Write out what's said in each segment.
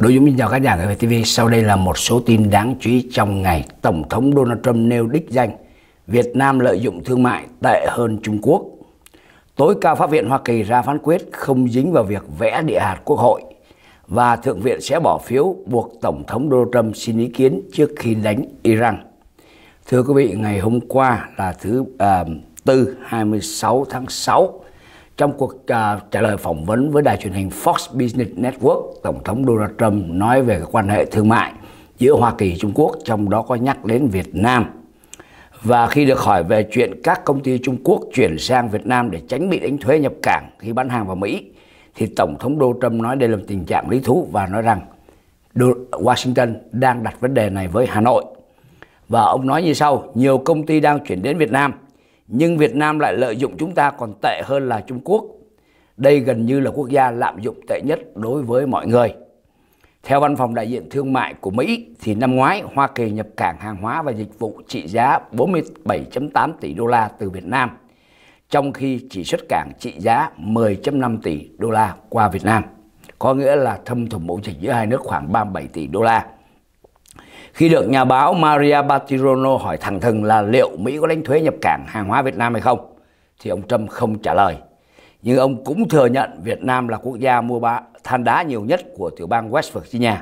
Đối dung chào các nhà người VTV, sau đây là một số tin đáng chú ý trong ngày. Tổng thống Donald Trump nêu đích danh Việt Nam lợi dụng thương mại tệ hơn Trung Quốc. Tối cao Pháp viện Hoa Kỳ ra phán quyết không dính vào việc vẽ địa hạt quốc hội và Thượng viện sẽ bỏ phiếu buộc Tổng thống Donald Trump xin ý kiến trước khi đánh Iran. Thưa quý vị, ngày hôm qua là thứ uh, tư 26 tháng 6 trong cuộc uh, trả lời phỏng vấn với đài truyền hình Fox Business Network, Tổng thống Donald Trump nói về quan hệ thương mại giữa Hoa Kỳ Trung Quốc, trong đó có nhắc đến Việt Nam. Và khi được hỏi về chuyện các công ty Trung Quốc chuyển sang Việt Nam để tránh bị đánh thuế nhập cảng khi bán hàng vào Mỹ, thì Tổng thống Donald Trump nói đây là một tình trạng lý thú và nói rằng Washington đang đặt vấn đề này với Hà Nội. Và ông nói như sau, nhiều công ty đang chuyển đến Việt Nam – nhưng Việt Nam lại lợi dụng chúng ta còn tệ hơn là Trung Quốc. Đây gần như là quốc gia lạm dụng tệ nhất đối với mọi người. Theo Văn phòng đại diện thương mại của Mỹ thì năm ngoái Hoa Kỳ nhập cảng hàng hóa và dịch vụ trị giá 47.8 tỷ đô la từ Việt Nam, trong khi chỉ xuất cảng trị giá 10.5 tỷ đô la qua Việt Nam. Có nghĩa là thâm thủng mẫu dịch giữa hai nước khoảng 37 tỷ đô la khi được nhà báo Maria Bartiromo hỏi thẳng thừng là liệu Mỹ có đánh thuế nhập cảng hàng hóa Việt Nam hay không, thì ông Trump không trả lời. Nhưng ông cũng thừa nhận Việt Nam là quốc gia mua bán than đá nhiều nhất của tiểu bang West Virginia.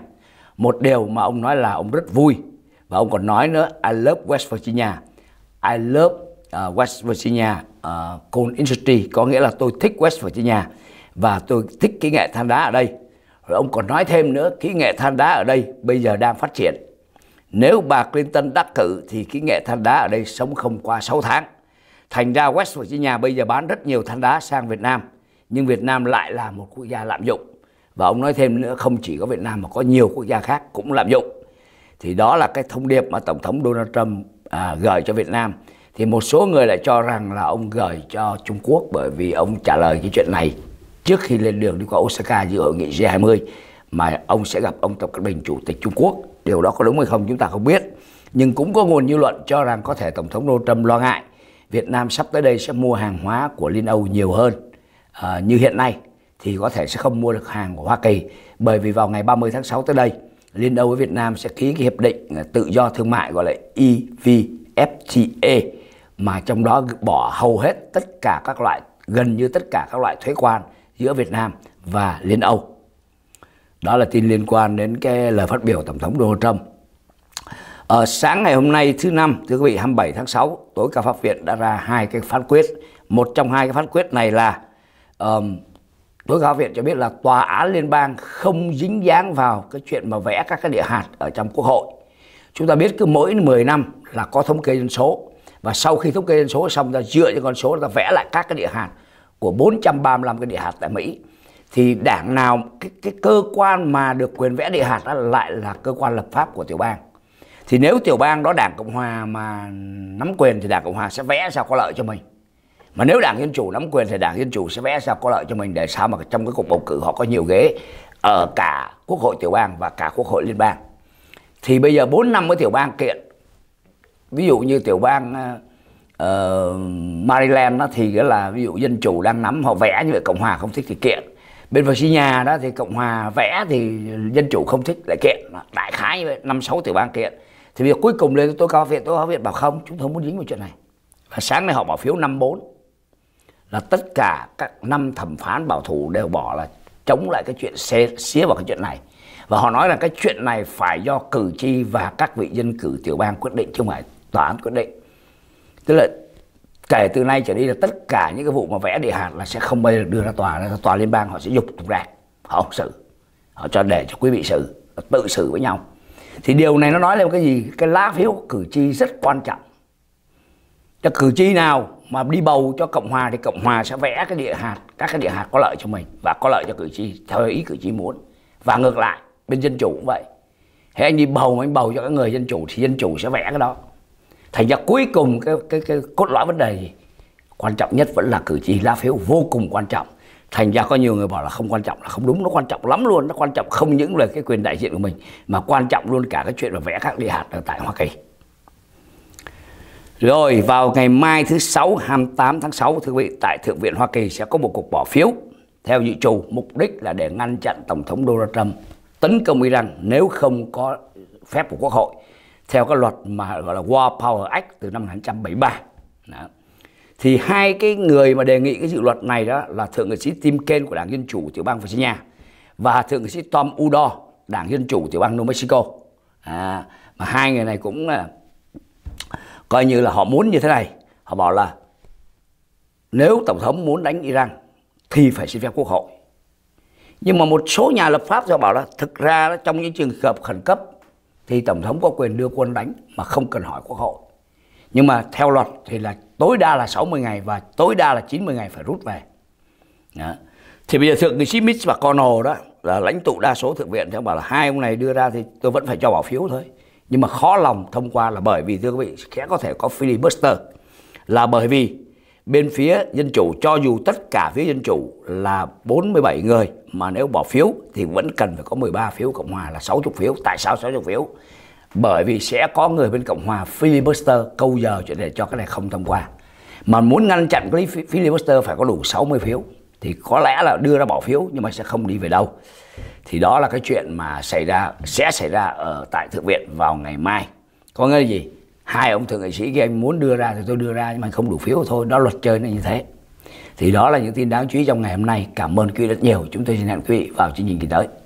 Một điều mà ông nói là ông rất vui và ông còn nói nữa I love West Virginia. I love uh, West Virginia uh, coal industry có nghĩa là tôi thích West Virginia và tôi thích cái nghệ than đá ở đây. Rồi ông còn nói thêm nữa, kỹ nghệ than đá ở đây bây giờ đang phát triển nếu bà Clinton đắc cử thì cái nghệ than đá ở đây sống không qua 6 tháng. Thành ra West Virginia bây giờ bán rất nhiều than đá sang Việt Nam. Nhưng Việt Nam lại là một quốc gia lạm dụng. Và ông nói thêm nữa không chỉ có Việt Nam mà có nhiều quốc gia khác cũng lạm dụng. Thì đó là cái thông điệp mà Tổng thống Donald Trump à, gửi cho Việt Nam. Thì một số người lại cho rằng là ông gửi cho Trung Quốc bởi vì ông trả lời cái chuyện này trước khi lên đường đi qua Osaka dự hội nghị G20 mà ông sẽ gặp ông Tập Cận Bình Chủ tịch Trung Quốc điều đó có đúng hay không chúng ta không biết nhưng cũng có nguồn dư luận cho rằng có thể tổng thống Donald Trump lo ngại Việt Nam sắp tới đây sẽ mua hàng hóa của Liên Âu nhiều hơn à, như hiện nay thì có thể sẽ không mua được hàng của Hoa Kỳ bởi vì vào ngày 30 tháng 6 tới đây Liên Âu với Việt Nam sẽ ký cái hiệp định tự do thương mại gọi là EVFTA mà trong đó bỏ hầu hết tất cả các loại gần như tất cả các loại thuế quan giữa Việt Nam và Liên Âu đó là tin liên quan đến cái lời phát biểu của tổng thống Donald Trump ở ờ, sáng ngày hôm nay thứ năm thưa quý vị 27 tháng 6 tối cao pháp viện đã ra hai cái phán quyết một trong hai cái phán quyết này là um, tối cao pháp viện cho biết là tòa án liên bang không dính dáng vào cái chuyện mà vẽ các cái địa hạt ở trong quốc hội chúng ta biết cứ mỗi 10 năm là có thống kê dân số và sau khi thống kê dân số xong ta dựa trên con số ta vẽ lại các cái địa hạt của 435 cái địa hạt tại Mỹ thì đảng nào cái, cái cơ quan mà được quyền vẽ địa hạt đó lại là cơ quan lập pháp của tiểu bang thì nếu tiểu bang đó đảng cộng hòa mà nắm quyền thì đảng cộng hòa sẽ vẽ sao có lợi cho mình mà nếu đảng dân chủ nắm quyền thì đảng dân chủ sẽ vẽ sao có lợi cho mình để sao mà trong cái cuộc bầu cử họ có nhiều ghế ở cả quốc hội tiểu bang và cả quốc hội liên bang thì bây giờ 4 năm với tiểu bang kiện ví dụ như tiểu bang uh, Maryland đó thì là ví dụ dân chủ đang nắm họ vẽ như vậy cộng hòa không thích thì kiện bên nhà đó thì cộng hòa vẽ thì dân chủ không thích lại kiện đại khái năm sáu tiểu bang kiện thì việc cuối cùng lên tôi cao viện tôi cao viện bảo không chúng tôi không muốn dính vào chuyện này và sáng nay họ bỏ phiếu năm bốn là tất cả các năm thẩm phán bảo thủ đều bỏ là chống lại cái chuyện xé xé vào cái chuyện này và họ nói là cái chuyện này phải do cử tri và các vị dân cử tiểu bang quyết định chứ không phải tòa án quyết định tức là kể từ nay trở đi là tất cả những cái vụ mà vẽ địa hạt là sẽ không bao giờ đưa ra tòa ra tòa liên bang họ sẽ dục tục rạc họ không xử họ cho để cho quý vị xử tự xử với nhau thì điều này nó nói lên cái gì cái lá phiếu cử tri rất quan trọng cho cử tri nào mà đi bầu cho cộng hòa thì cộng hòa sẽ vẽ cái địa hạt các cái địa hạt có lợi cho mình và có lợi cho cử tri theo ý cử tri muốn và ngược lại bên dân chủ cũng vậy thế anh đi bầu anh bầu cho các người dân chủ thì dân chủ sẽ vẽ cái đó thành ra cuối cùng cái cái cái cốt lõi vấn đề gì quan trọng nhất vẫn là cử tri lá phiếu vô cùng quan trọng thành ra có nhiều người bảo là không quan trọng là không đúng nó quan trọng lắm luôn nó quan trọng không những là cái quyền đại diện của mình mà quan trọng luôn cả cái chuyện mà vẽ các địa hạt ở tại hoa kỳ rồi vào ngày mai thứ sáu 28 tháng 6 thưa quý vị tại thượng viện hoa kỳ sẽ có một cuộc bỏ phiếu theo dự trù mục đích là để ngăn chặn tổng thống donald trump tấn công iran nếu không có phép của quốc hội theo cái luật mà gọi là War Power Act từ năm 1973. Đó. Thì hai cái người mà đề nghị cái dự luật này đó là Thượng nghị sĩ Tim Kaine của Đảng Dân Chủ tiểu bang Virginia và Thượng nghị sĩ Tom Udall, Đảng Dân Chủ tiểu bang New Mexico. À, mà hai người này cũng là coi như là họ muốn như thế này. Họ bảo là nếu Tổng thống muốn đánh Iran thì phải xin phép quốc hội. Nhưng mà một số nhà lập pháp họ bảo là thực ra trong những trường hợp khẩn cấp thì tổng thống có quyền đưa quân đánh mà không cần hỏi quốc hội nhưng mà theo luật thì là tối đa là 60 ngày và tối đa là 90 ngày phải rút về đó. thì bây giờ thượng nghị sĩ Mitch và Connell đó là lãnh tụ đa số thượng viện thì bảo là hai ông này đưa ra thì tôi vẫn phải cho bỏ phiếu thôi nhưng mà khó lòng thông qua là bởi vì thưa quý vị sẽ có thể có filibuster là bởi vì bên phía Dân Chủ cho dù tất cả phía Dân Chủ là 47 người mà nếu bỏ phiếu thì vẫn cần phải có 13 phiếu Cộng Hòa là 60 phiếu. Tại sao 60 phiếu? Bởi vì sẽ có người bên Cộng Hòa filibuster câu giờ chuyện để cho cái này không thông qua. Mà muốn ngăn chặn cái filibuster phải có đủ 60 phiếu thì có lẽ là đưa ra bỏ phiếu nhưng mà sẽ không đi về đâu. Thì đó là cái chuyện mà xảy ra sẽ xảy ra ở tại Thượng viện vào ngày mai. Có nghĩa là gì? hai ông thượng nghị sĩ kia anh muốn đưa ra thì tôi đưa ra nhưng mà không đủ phiếu thôi đó luật chơi nó như thế thì đó là những tin đáng chú ý trong ngày hôm nay cảm ơn quý vị rất nhiều chúng tôi xin hẹn quý vị vào chương trình kỳ tới